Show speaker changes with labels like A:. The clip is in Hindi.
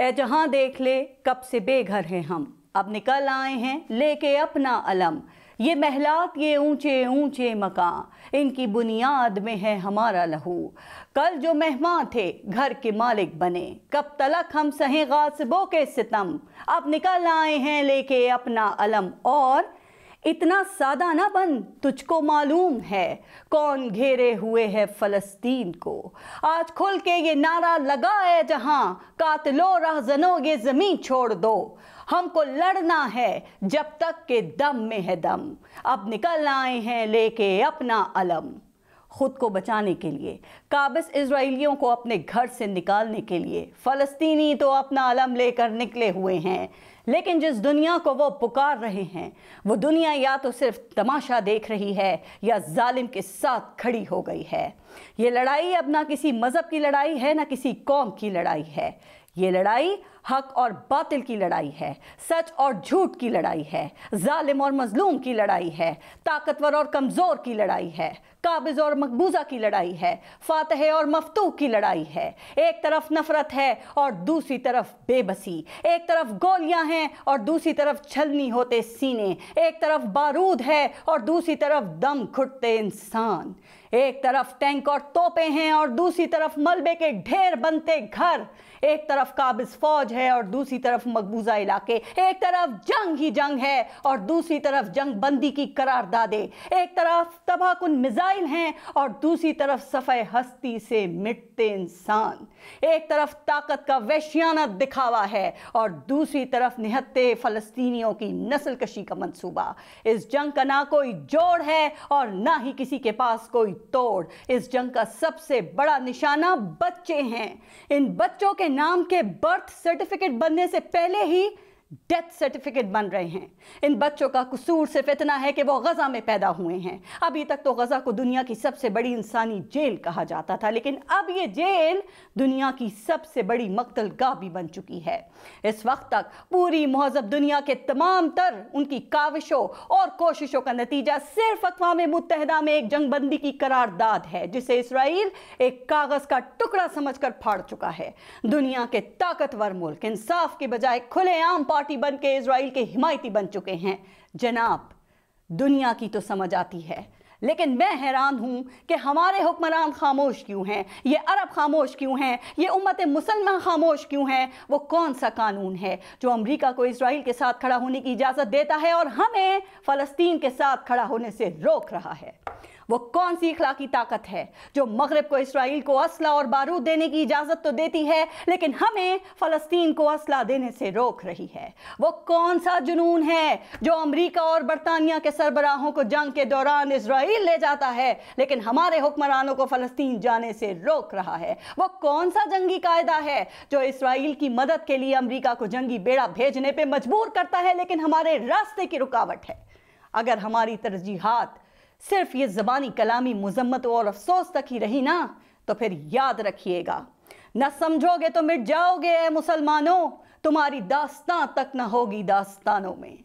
A: ए जहां देख ले कब से बेघर हैं हम अब निकल आए हैं लेके अपना अलम ये महलात ये ऊंचे ऊंचे मकान इनकी बुनियाद में है हमारा लहू कल जो मेहमान थे घर के मालिक बने कब तलक हम सहे गासिबों के सितम अब निकल आए हैं लेके अपना अलम और इतना सादा ना बन तुझको मालूम है कौन घेरे हुए है फ़लस्तीन को आज खुल के ये नारा लगा है जहां कातलो रहजनो ये ज़मीन छोड़ दो हमको लड़ना है जब तक के दम में है दम अब निकल आए हैं लेके अपना अलम खुद को बचाने के लिए काबिस इसराइलियों को अपने घर से निकालने के लिए फ़लस्तीनी तो अपना अलम लेकर निकले हुए हैं लेकिन जिस दुनिया को वो पुकार रहे हैं वो दुनिया या तो सिर्फ तमाशा देख रही है या जालिम के साथ खड़ी हो गई है ये लड़ाई अब ना किसी मज़हब की लड़ाई है ना किसी कौम की लड़ाई है ये लड़ाई हक और बातिल की लड़ाई है सच और झूठ की लड़ाई है जालिम और मजलूम की लड़ाई है ताकतवर और कमज़ोर की लड़ाई है काबिज और मकबूजा की लड़ाई है फातह और मफतूह की लड़ाई है एक तरफ नफरत है और दूसरी तरफ बेबसी एक तरफ गोलियां हैं और दूसरी तरफ छलनी होते सीने एक तरफ बारूद है और दूसरी तरफ दम घुटते इंसान एक तरफ टैंक और तोपे हैं और दूसरी तरफ मलबे के ढेर बनते घर एक तरफ काबिज फौज है है और दूसरी तरफ मकबूजा इलाके एक तरफ जंग ही जंग है और दूसरी तरफ जंग बंदी की करार दादे एक तरफ तबाहकुन मिज़ाइल हैं और दूसरी तरफ सफ़े हस्ती से मिटते इंसान एक तरफ ताकत का वैश्याना दिखावा है और दूसरी तरफ निहत्ते फ़लस्तीनियों की नस्ल कशी का मनसूबा इस जंग का ना कोई जोड़ है और ना ही किसी के पास कोई तोड़ इस जंग का सबसे बड़ा निशाना बच्चे हैं इन बच्चों के नाम के बर्थ सर्टिफिकेट सर्टिफिकेट बनने से पहले ही डेथ सर्टिफिकेट बन रहे हैं इन बच्चों का कसूर सिर्फ इतना है कि वो गज़ा में पैदा हुए हैं अभी तक तो गज़ा को दुनिया की सबसे बड़ी इंसानी जेल कहा जाता था लेकिन अब ये जेल दुनिया की सबसे बड़ी मकतल गाह भी बन चुकी है इस वक्त तक पूरी महजब दुनिया के तमाम तर उनकी काविशों और कोशिशों का नतीजा सिर्फ अकवा मुतहदा में एक जंगबंदी की करारदाद है जिसे इसराइल एक कागज़ का टुकड़ा समझ कर फाड़ चुका है दुनिया के ताकतवर मुल्क इंसाफ के बजाय खुलेआम पार्टी बन के इसराइल के हिमायती बन चुके हैं जनाब दुनिया की तो समझ आती है लेकिन मैं हैरान हूं कि हमारे हुक्मरान खामोश क्यों हैं ये अरब खामोश क्यों हैं ये उम्मत मुसलमान खामोश क्यों हैं वो कौन सा कानून है जो अमेरिका को इसराइल के साथ खड़ा होने की इजाज़त देता है और हमें फ़लस्तीन के साथ खड़ा होने से रोक रहा है वो कौन सी इखलाकी ताकत है जो मगरब को इसराइल को असला और बारूद देने की इजाज़त तो देती है लेकिन हमें फ़लस्तीन को असला देने से रोक रही है वो कौन सा जुनून है जो अमरीका और बरतानिया के सरबराहों को जंग के दौरान इसराइल ले जाता है लेकिन हमारे हुक्मरानों को फ़लस्तीन जाने से रोक रहा है वो कौन सा जंगी कायदा है जो इसराइल की मदद के लिए अमरीका को जंगी बेड़ा भेजने पर मजबूर करता है लेकिन हमारे रास्ते की रुकावट है अगर हमारी तरजीहत सिर्फ ये ज़बानी कलामी मजम्मत और अफसोस तक ही रही ना तो फिर याद रखिएगा न समझोगे तो मिट जाओगे मुसलमानों तुम्हारी दास्तां तक न होगी दास्तानों में